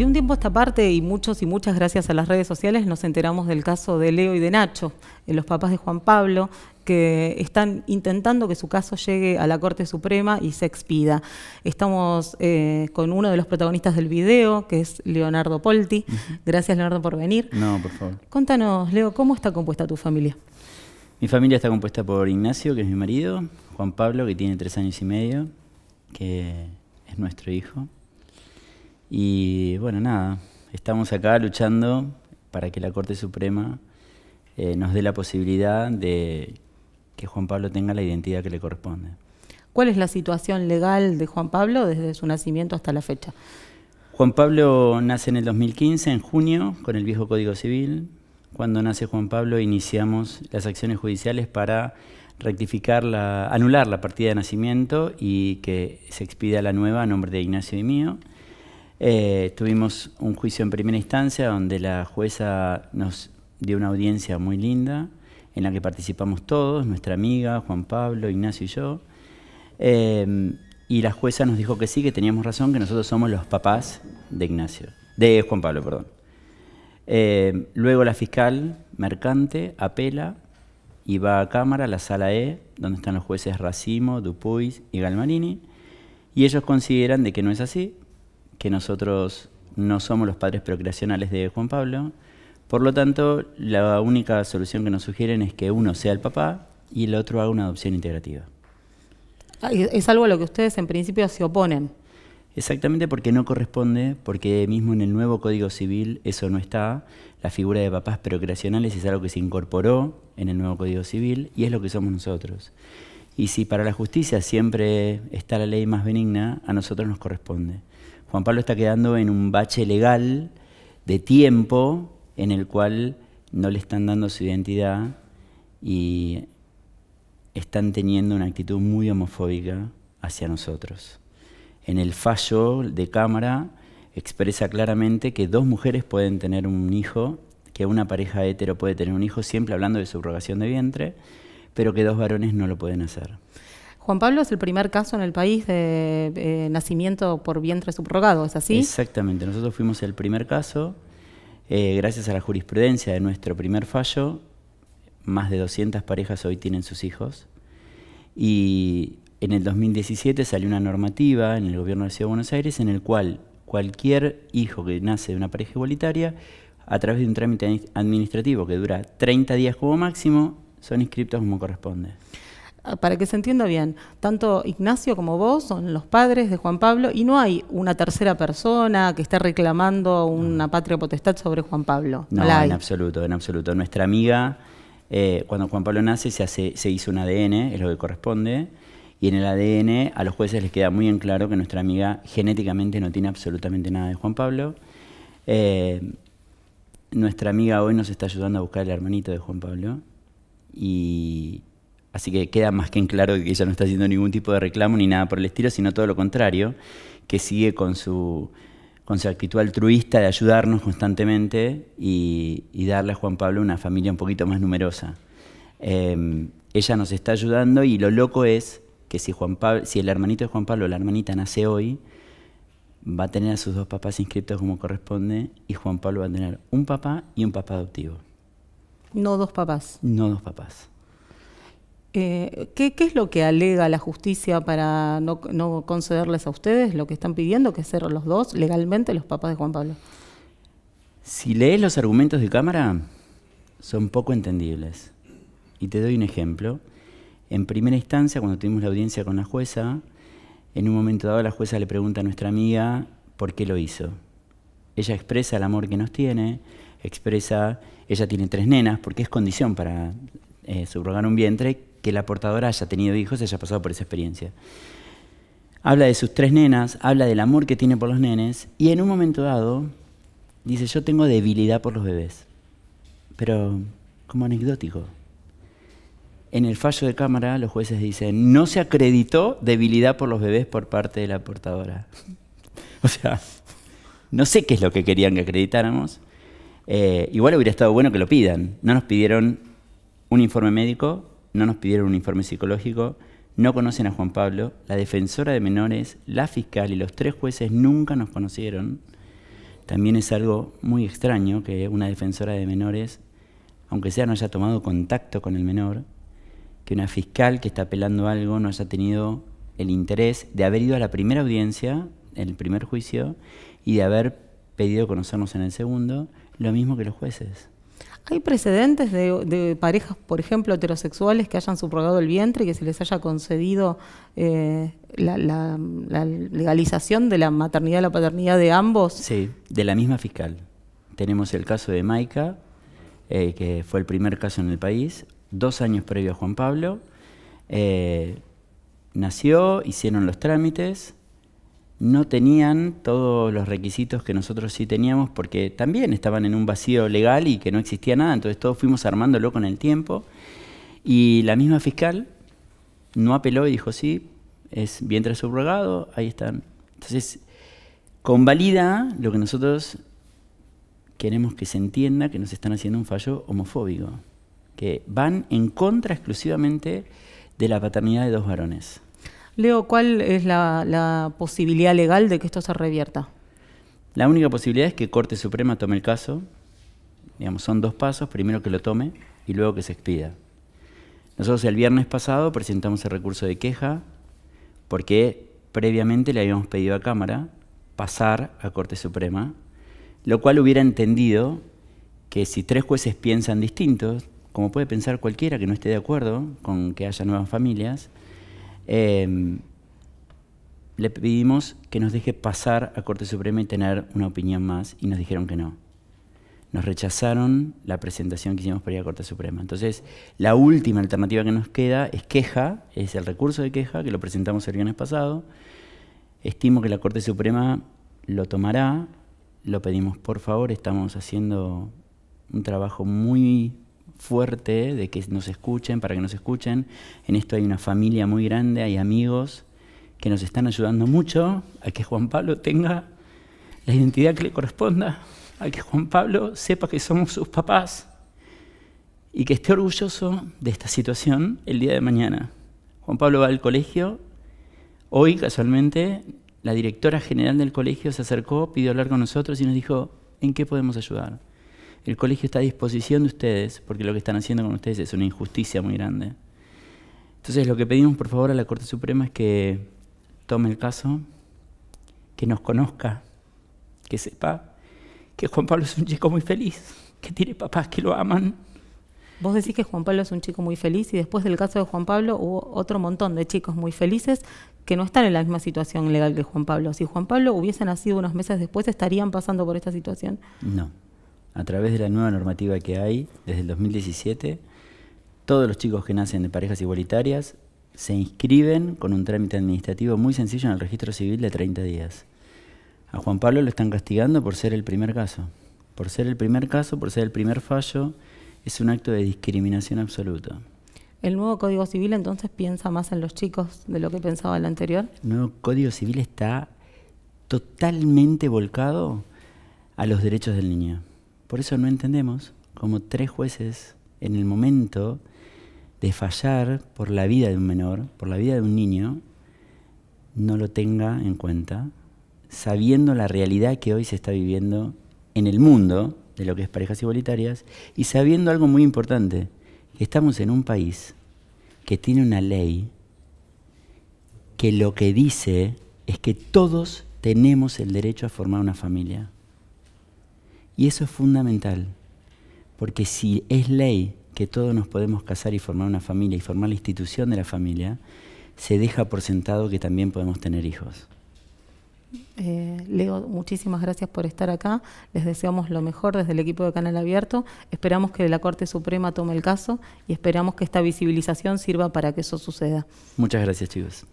De un tiempo a esta parte, y muchos y muchas gracias a las redes sociales, nos enteramos del caso de Leo y de Nacho, eh, los papás de Juan Pablo, que están intentando que su caso llegue a la Corte Suprema y se expida. Estamos eh, con uno de los protagonistas del video, que es Leonardo Polti. Gracias, Leonardo, por venir. No, por favor. Cuéntanos, Leo, ¿cómo está compuesta tu familia? Mi familia está compuesta por Ignacio, que es mi marido, Juan Pablo, que tiene tres años y medio, que es nuestro hijo, y bueno, nada, estamos acá luchando para que la Corte Suprema eh, nos dé la posibilidad de que Juan Pablo tenga la identidad que le corresponde. ¿Cuál es la situación legal de Juan Pablo desde su nacimiento hasta la fecha? Juan Pablo nace en el 2015, en junio, con el viejo Código Civil. Cuando nace Juan Pablo iniciamos las acciones judiciales para rectificar anular la partida de nacimiento y que se expida la nueva a nombre de Ignacio y mío. Eh, tuvimos un juicio en primera instancia donde la jueza nos dio una audiencia muy linda en la que participamos todos, nuestra amiga, Juan Pablo, Ignacio y yo. Em, y la jueza nos dijo que sí, que teníamos razón, que nosotros somos los papás de Ignacio, de Juan Pablo, perdón. Em, luego la fiscal mercante apela y va a cámara, a la sala E, donde están los jueces Racimo, Dupuis y Galmarini, y ellos consideran de que no es así, que nosotros no somos los padres procreacionales de Juan Pablo. Por lo tanto, la única solución que nos sugieren es que uno sea el papá y el otro haga una adopción integrativa. Es algo a lo que ustedes en principio se oponen. Exactamente porque no corresponde, porque mismo en el nuevo Código Civil eso no está. La figura de papás procreacionales es algo que se incorporó en el nuevo Código Civil y es lo que somos nosotros. Y si para la justicia siempre está la ley más benigna, a nosotros nos corresponde. Juan Pablo está quedando en un bache legal de tiempo en el cual no le están dando su identidad y están teniendo una actitud muy homofóbica hacia nosotros. En el fallo de cámara expresa claramente que dos mujeres pueden tener un hijo, que una pareja hetero puede tener un hijo, siempre hablando de subrogación de vientre, pero que dos varones no lo pueden hacer. Juan Pablo es el primer caso en el país de eh, nacimiento por vientre subrogado, ¿es así? Exactamente, nosotros fuimos el primer caso, eh, gracias a la jurisprudencia de nuestro primer fallo, más de 200 parejas hoy tienen sus hijos. Y en el 2017 salió una normativa en el gobierno de Ciudad de Buenos Aires en el cual cualquier hijo que nace de una pareja igualitaria, a través de un trámite administrativo que dura 30 días como máximo, son inscriptos como corresponde. Ah, para que se entienda bien, tanto Ignacio como vos son los padres de Juan Pablo y no hay una tercera persona que esté reclamando una patria potestad sobre Juan Pablo. No, en absoluto, en absoluto. Nuestra amiga, eh, cuando Juan Pablo nace, se, hace, se hizo un ADN, es lo que corresponde, y en el ADN a los jueces les queda muy en claro que nuestra amiga genéticamente no tiene absolutamente nada de Juan Pablo. Eh, nuestra amiga hoy nos está ayudando a buscar el hermanito de Juan Pablo y Así que queda más que en claro que ella no está haciendo ningún tipo de reclamo ni nada por el estilo, sino todo lo contrario, que sigue con su, con actitud altruista de ayudarnos constantemente y, darle a Juan Pablo una familia un poquito más numerosa. Em, ella nos está ayudando y lo loco es que si, Juan si el hermanito de Juan Pablo la hermanita nace hoy, va a tener a sus dos papás inscritos como corresponde y Juan Pablo va a tener un papá y un papá adoptivo. No dos papás. No dos papás. Eh, ¿qué, es lo que alega la justicia para no, concederles a ustedes lo que están pidiendo, que ser los dos legalmente los papás de Juan Pablo? Si lees los argumentos de cámara, son poco entendibles. Y te doy un ejemplo. En primera instancia, cuando tuvimos la audiencia con la jueza, en un momento dado la jueza le pregunta a nuestra amiga por qué lo hizo. Ella expresa el amor que nos tiene, expresa, ella tiene tres nenas, porque es condición para eh, subrogar un vientre, que la portadora haya tenido hijos, y haya pasado por esa experiencia. Habla de sus tres nenas, habla del amor que tiene por los nenes y en un momento dado dice, yo tengo debilidad por los bebés, pero como anecdótico. En el fallo de cámara los jueces dicen, no se acreditó debilidad por los bebés por parte de la portadora. o sea, no sé qué es lo que querían que acreditáramos. Eh, igual hubiera estado bueno que lo pidan. No nos pidieron un informe médico, no nos pidieron un informe psicológico, no conocen a Juan Pablo, la defensora de menores, la fiscal y los tres jueces nunca nos conocieron. También es algo muy extraño que una defensora de menores, aunque sea no haya tomado contacto con el menor, que una fiscal que está apelando algo no haya tenido el interés de haber ido a la primera audiencia, el primer juicio, y de haber pedido conocernos en el segundo, lo mismo que los jueces. Hay precedentes de, parejas, por ejemplo, heterosexuales que hayan subrogado el vientre y que se les haya concedido eh, la, legalización de la maternidad y la paternidad de ambos. Sí, de la misma fiscal. Tenemos el caso de Maica, eh, que fue el primer caso en el país, dos años previo a Juan Pablo. Eh, nació, hicieron los trámites, no tenían todos los requisitos que nosotros sí teníamos porque también estaban en un vacío legal y que no existía nada, entonces todos fuimos armándolo con el tiempo y la misma fiscal no apeló y dijo sí, es vientre subrogado, ahí están. Entonces, convalida lo que nosotros queremos que se entienda que nos están haciendo un fallo homofóbico, que van en contra exclusivamente de la paternidad de dos varones. Leo, ¿cuál es la, posibilidad legal de que esto se revierta? La única posibilidad es que Corte Suprema tome el caso. Digamos, son dos pasos. Primero que lo tome y luego que se expida. Nosotros el viernes pasado presentamos el recurso de queja porque previamente le habíamos pedido a Cámara pasar a Corte Suprema, lo cual hubiera entendido que si tres jueces piensan distintos, como puede pensar cualquiera que no esté de acuerdo con que haya nuevas familias, Em, le pedimos que nos deje pasar a Corte Suprema y tener una opinión más y nos dijeron que no. Nos rechazaron la presentación que hicimos para ir a Corte Suprema. Entonces, la última alternativa que nos queda es queja, es el recurso de queja que lo presentamos el viernes pasado. Estimo que la Corte Suprema lo tomará, lo pedimos por favor, estamos haciendo un trabajo muy fuerte de que nos escuchen, para que nos escuchen. En esto hay una familia muy grande, hay amigos que nos están ayudando mucho a que Juan Pablo tenga la identidad que le corresponda, a que Juan Pablo sepa que somos sus papás y que esté orgulloso de esta situación el día de mañana. Juan Pablo va al colegio, hoy casualmente la directora general del colegio se acercó, pidió hablar con nosotros y nos dijo, ¿en qué podemos ayudar? el colegio está a disposición de ustedes, porque lo que están haciendo con ustedes es una injusticia muy grande. Entonces lo que pedimos por favor a la Corte Suprema es que tome el caso, que nos conozca, que sepa que Juan Pablo es un chico muy feliz, que tiene papás que lo aman. Vos decís que Juan Pablo es un chico muy feliz y después del caso de Juan Pablo hubo otro montón de chicos muy felices que no están en la misma situación legal que Juan Pablo. Si Juan Pablo hubiese nacido unos meses después, ¿estarían pasando por esta situación? No a través de la nueva normativa que hay desde el 2017, todos los chicos que nacen de parejas igualitarias se inscriben con un trámite administrativo muy sencillo en el registro civil de 30 días. A Juan Pablo lo están castigando por ser el primer caso. Por ser el primer caso, por ser el primer fallo, es un acto de discriminación absoluta. ¿El nuevo Código Civil entonces piensa más en los chicos de lo que pensaba el anterior? El nuevo Código Civil está totalmente volcado a los derechos del niño. Por eso no entendemos cómo tres jueces en el momento de fallar por la vida de un menor, por la vida de un niño, no lo tenga en cuenta, sabiendo la realidad que hoy se está viviendo en el mundo de lo que es parejas igualitarias y sabiendo algo muy importante, que estamos en un país que tiene una ley que lo que dice es que todos tenemos el derecho a formar una familia. Y eso es fundamental, porque si es ley que todos nos podemos casar y formar una familia y formar la institución de la familia, se deja por sentado que también podemos tener hijos. Eh, Leo, muchísimas gracias por estar acá. Les deseamos lo mejor desde el equipo de Canal Abierto. Esperamos que la Corte Suprema tome el caso y esperamos que esta visibilización sirva para que eso suceda. Muchas gracias, chicos.